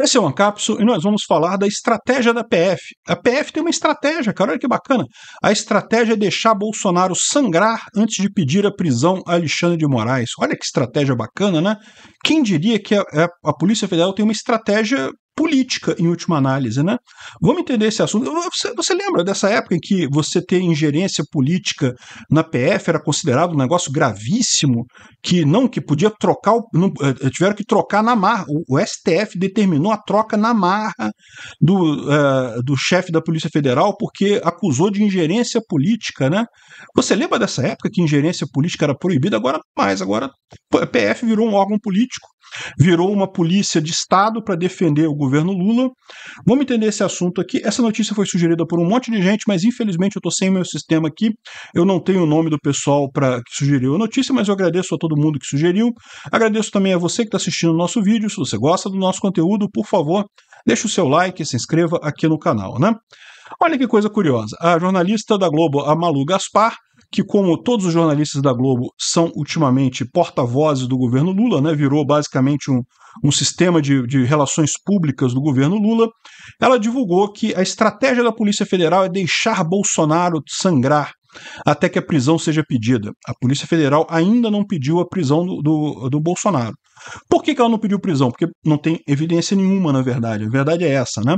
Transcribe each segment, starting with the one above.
Esse é o Ancapsu e nós vamos falar da estratégia da PF. A PF tem uma estratégia, cara, olha que bacana. A estratégia é deixar Bolsonaro sangrar antes de pedir a prisão a Alexandre de Moraes. Olha que estratégia bacana, né? Quem diria que a, a, a Polícia Federal tem uma estratégia política, em última análise, né? Vamos entender esse assunto. Você, você lembra dessa época em que você ter ingerência política na PF era considerado um negócio gravíssimo, que não, que podia trocar, não, eh, eh, tiveram que trocar na marra. O, o, STF determinou a troca na marra do, uh, do chefe da Polícia Federal porque acusou de ingerência política, né? Você lembra dessa época que ingerência política era proibida? Agora mais, agora a PF virou um órgão político virou uma polícia de Estado para defender o governo Lula. Vamos entender esse assunto aqui. Essa notícia foi sugerida por um monte de gente, mas infelizmente eu estou sem meu sistema aqui. Eu não tenho o nome do pessoal para que sugeriu a notícia, mas eu agradeço a todo mundo que sugeriu. Agradeço também a você que está assistindo o nosso vídeo. Se você gosta do nosso conteúdo, por favor, deixe o seu like e se inscreva aqui no canal, né? Olha que coisa curiosa. A jornalista da Globo, a Malu Gaspar, que, como todos os jornalistas da Globo são ultimamente porta-vozes do governo Lula, né, virou basicamente um, um sistema de, de relações públicas do governo Lula, ela divulgou que a estratégia da Polícia Federal é deixar Bolsonaro sangrar até que a prisão seja pedida. A Polícia Federal ainda não pediu a prisão do, do, do, Bolsonaro. Por que, que ela não pediu prisão? Porque não tem evidência nenhuma, na verdade. A verdade é essa, né?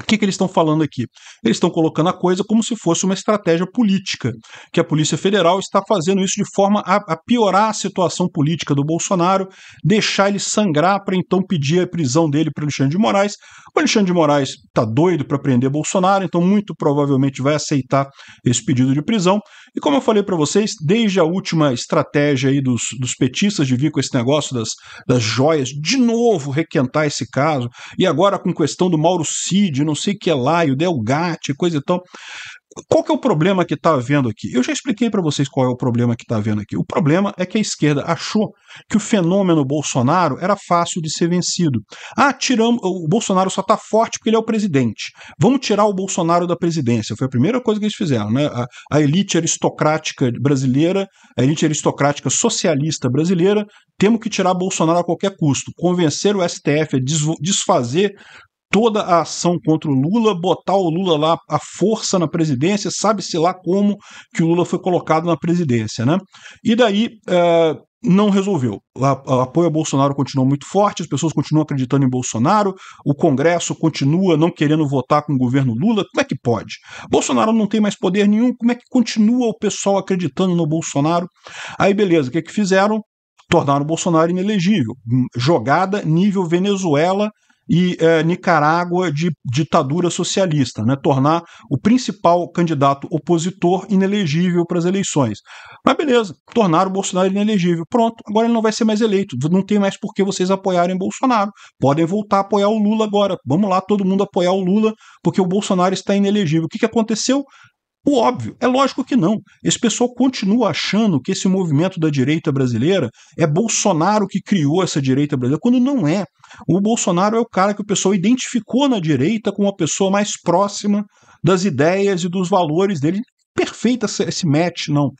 O que, que eles estão falando aqui? Eles estão colocando a coisa como se fosse uma estratégia política, que a Polícia Federal está fazendo isso de forma a, a piorar a situação política do Bolsonaro, deixar ele sangrar para então pedir a prisão dele para Alexandre de Moraes. O Alexandre de Moraes está doido para prender Bolsonaro, então muito provavelmente vai aceitar esse pedido de prisão. E como eu falei para vocês, desde a última estratégia aí dos, dos petistas de vir com esse negócio das, das joias, de novo requentar esse caso, e agora com questão do Mauro Cid, não sei o que é lá, e o Delgate, coisa e tal. Qual que é o problema que está havendo aqui? Eu já expliquei para vocês qual é o problema que está havendo aqui. O problema é que a esquerda achou que o fenômeno Bolsonaro era fácil de ser vencido. Ah, tiramos, o Bolsonaro só está forte porque ele é o presidente. Vamos tirar o Bolsonaro da presidência. Foi a primeira coisa que eles fizeram. Né? A, a elite aristocrática brasileira, a elite aristocrática socialista brasileira, temos que tirar Bolsonaro a qualquer custo. Convencer o STF a desfazer toda a ação contra o Lula, botar o Lula lá à força na presidência, sabe-se lá como que o Lula foi colocado na presidência, né? E daí. Eh, não resolveu. O apoio a Bolsonaro continua muito forte, as pessoas continuam acreditando em Bolsonaro, o Congresso continua não querendo votar com o governo Lula. Como é que pode? Bolsonaro não tem mais poder nenhum, como é que continua o pessoal acreditando no Bolsonaro? Aí, beleza, o que, é que fizeram? Tornaram o Bolsonaro inelegível. Hum, jogada nível Venezuela e é, Nicarágua de ditadura socialista, né, tornar o principal candidato opositor inelegível para as eleições. Mas beleza, tornaram o Bolsonaro inelegível. Pronto, agora ele não vai ser mais eleito. Não tem mais por que vocês apoiarem Bolsonaro. Podem voltar a apoiar o Lula agora. Vamos lá, todo mundo apoiar o Lula, porque o Bolsonaro está inelegível. O que, que aconteceu? O óbvio, é lógico que não. Esse pessoal continua achando que esse movimento da direita brasileira é Bolsonaro que criou essa direita brasileira, quando não é. O Bolsonaro é o cara que o pessoal identificou na direita como a pessoa mais próxima das ideias e dos valores dele. Perfeito esse match, não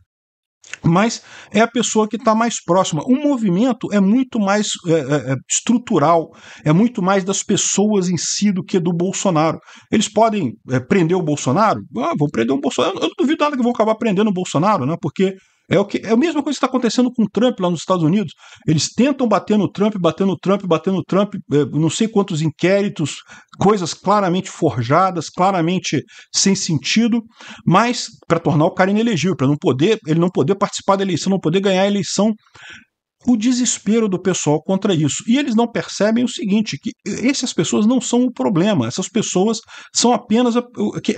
mas é a pessoa que está mais próxima. O movimento é muito mais é, é, é, estrutural, é muito mais das pessoas em si do que do Bolsonaro. Eles podem é, prender o Bolsonaro? Ah, vou prender o Bolsonaro. Eu não duvido nada que vão acabar prendendo o Bolsonaro, né? Porque é, o que, é a mesma coisa que está acontecendo com o Trump lá nos Estados Unidos. Eles tentam bater no Trump, bater no Trump, bater no Trump, é, não sei quantos inquéritos, coisas claramente forjadas, claramente sem sentido, mas para tornar o cara inelegível, para não poder, ele não poder participar da eleição, não poder ganhar a eleição o desespero do pessoal contra isso. E eles não percebem o seguinte: que essas pessoas não são o problema, essas pessoas são apenas a,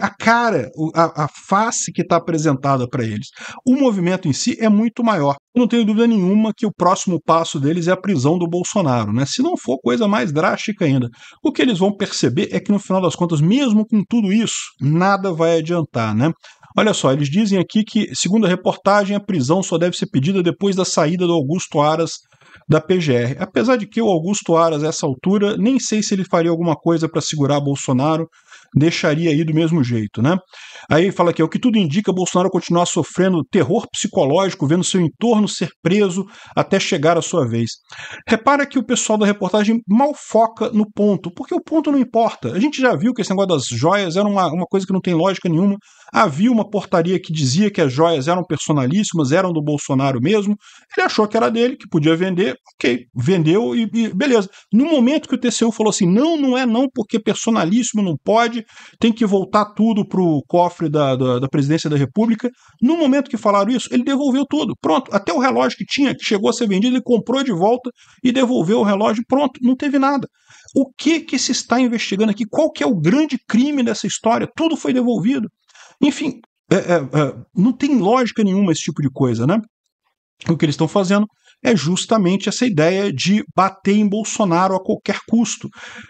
a cara, a, a face que está apresentada para eles. O movimento em si é muito maior. Não tenho dúvida nenhuma que o próximo passo deles é a prisão do Bolsonaro, né? Se não for coisa mais drástica ainda. O que eles vão perceber é que no final das contas, mesmo com tudo isso, nada vai adiantar, né? Olha só, eles dizem aqui que, segundo a reportagem, a prisão só deve ser pedida depois da saída do Augusto Aras da PGR. Apesar de que o Augusto Aras, a essa altura, nem sei se ele faria alguma coisa para segurar Bolsonaro, deixaria aí do mesmo jeito, né? Aí fala aqui, é o que tudo indica, Bolsonaro continuar sofrendo terror psicológico, vendo seu entorno ser preso até chegar a sua vez. Repara que o pessoal da reportagem mal foca no ponto, porque o ponto não importa. A gente já viu que esse negócio das joias era uma, uma coisa que não tem lógica nenhuma. Havia uma portaria que dizia que as joias eram personalíssimas, eram do Bolsonaro mesmo. Ele achou que era dele, que podia vender, ok, vendeu e, e beleza. No momento que o TCU falou assim, não, não é não, porque personalíssimo não pode, tem que voltar tudo para o cofre da, da, da, presidência da República. No momento que falaram isso, ele devolveu tudo. Pronto, até o relógio que tinha, que chegou a ser vendido, ele comprou de volta e devolveu o relógio. Pronto, não teve nada. O que que se está investigando aqui? Qual que é o grande crime dessa história? Tudo foi devolvido. Enfim, é, é, é, não tem lógica nenhuma esse tipo de coisa, né? o que eles estão fazendo é justamente essa ideia de bater em Bolsonaro a qualquer custo.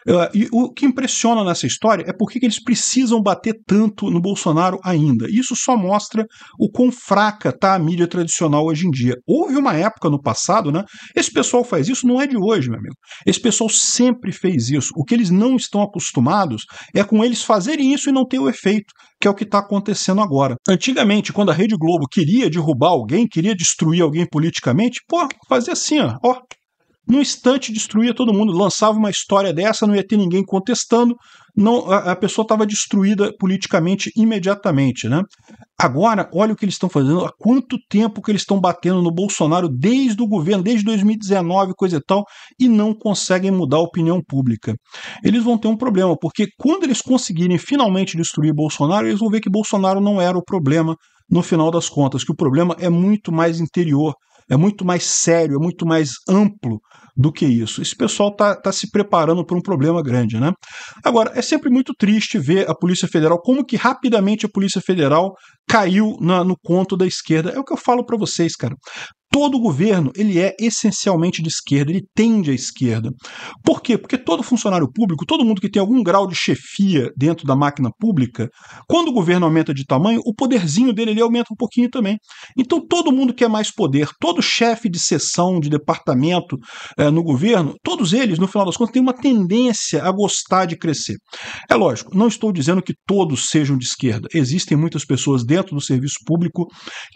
Eh, e o que impressiona nessa história é porque eles precisam bater tanto no Bolsonaro ainda. Isso só mostra o quão fraca está a mídia tradicional hoje em dia. Houve uma época no passado, né? Esse pessoal faz isso, não é de hoje, meu amigo. Esse pessoal sempre fez isso. O que eles não estão acostumados é com eles fazerem isso e não ter o efeito que é o que está acontecendo agora. Antigamente, quando a Rede Globo queria derrubar alguém, queria destruir alguém politicamente, pô, fazia assim, ó, ó no instante destruía todo mundo, lançava uma história dessa, não ia ter ninguém contestando, não, a, a pessoa estava destruída politicamente imediatamente. Né? Agora, olha o que eles estão fazendo, há quanto tempo que eles estão batendo no Bolsonaro desde o governo, desde 2019, coisa e tal, e não conseguem mudar a opinião pública. Eles vão ter um problema, porque quando eles conseguirem finalmente destruir Bolsonaro, eles vão ver que Bolsonaro não era o problema no final das contas, que o problema é muito mais interior é muito mais sério, é muito mais amplo do que isso. Esse pessoal está tá se preparando para um problema grande, né? Agora, é sempre muito triste ver a Polícia Federal, como que rapidamente a Polícia Federal caiu na, no conto da esquerda. É o que eu falo para vocês, cara todo governo ele é essencialmente de esquerda, ele tende à esquerda. Por quê? Porque todo funcionário público, todo mundo que tem algum grau de chefia dentro da máquina pública, quando o governo aumenta de tamanho, o poderzinho dele ele aumenta um pouquinho também. Então todo mundo quer mais poder, todo chefe de seção, de departamento eh, no governo, todos eles, no final das contas, têm uma tendência a gostar de crescer. É lógico, não estou dizendo que todos sejam de esquerda. Existem muitas pessoas dentro do serviço público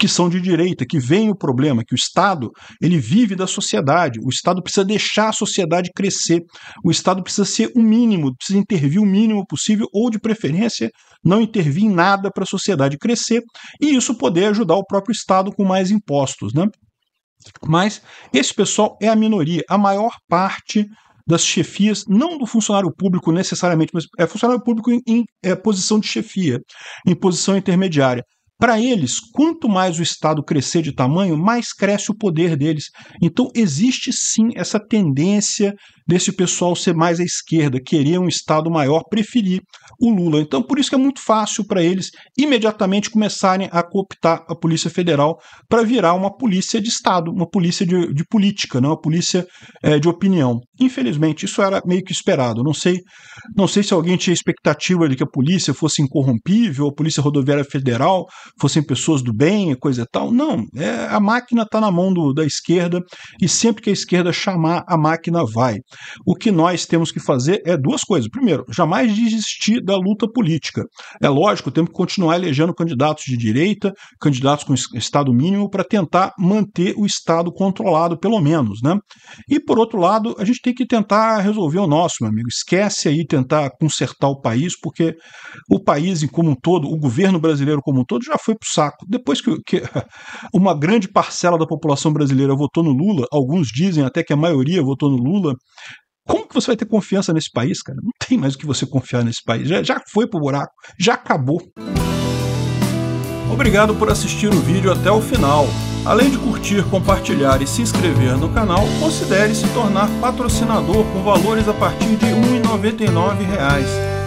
que são de direita, que veem o problema, que os Estado, ele vive da sociedade. O Estado precisa deixar a sociedade crescer. O Estado precisa ser o mínimo, precisa intervir o mínimo possível, ou de preferência, não intervir em nada para a sociedade crescer, e isso poder ajudar o próprio Estado com mais impostos. Né? Mas esse pessoal é a minoria. A maior parte das chefias, não do funcionário público necessariamente, mas é funcionário público em, em é, posição de chefia, em posição intermediária. Para eles, quanto mais o Estado crescer de tamanho, mais cresce o poder deles. Então, existe sim essa tendência desse pessoal ser mais à esquerda, querer um Estado maior, preferir o Lula. Então, por isso que é muito fácil para eles imediatamente começarem a cooptar a Polícia Federal para virar uma polícia de Estado, uma polícia de, de política, não né, uma polícia é, de opinião. Infelizmente, isso era meio que esperado. Não sei, não sei se alguém tinha expectativa de que a polícia fosse incorrompível, a Polícia Rodoviária Federal fossem pessoas do bem coisa e tal. Não, é, a máquina está na mão do, da esquerda e sempre que a esquerda chamar, a máquina vai. O que nós temos que fazer é duas coisas. Primeiro, jamais desistir da luta política. É lógico, temos que continuar elegendo candidatos de direita, candidatos com Estado mínimo, para tentar manter o Estado controlado, pelo menos. Né? E, por outro lado, a gente tem que tentar resolver o nosso, meu amigo. Esquece aí tentar consertar o país, porque o país como um todo, o governo brasileiro como um todo, já já foi pro saco. Depois que, que uma grande parcela da população brasileira votou no Lula, alguns dizem até que a maioria votou no Lula, como que você vai ter confiança nesse país, cara? Não tem mais o que você confiar nesse país. Já, já foi pro buraco, já acabou. Obrigado por assistir o vídeo até o final. Além de curtir, compartilhar e se inscrever no canal, considere se tornar patrocinador com valores a partir de R$ 1,99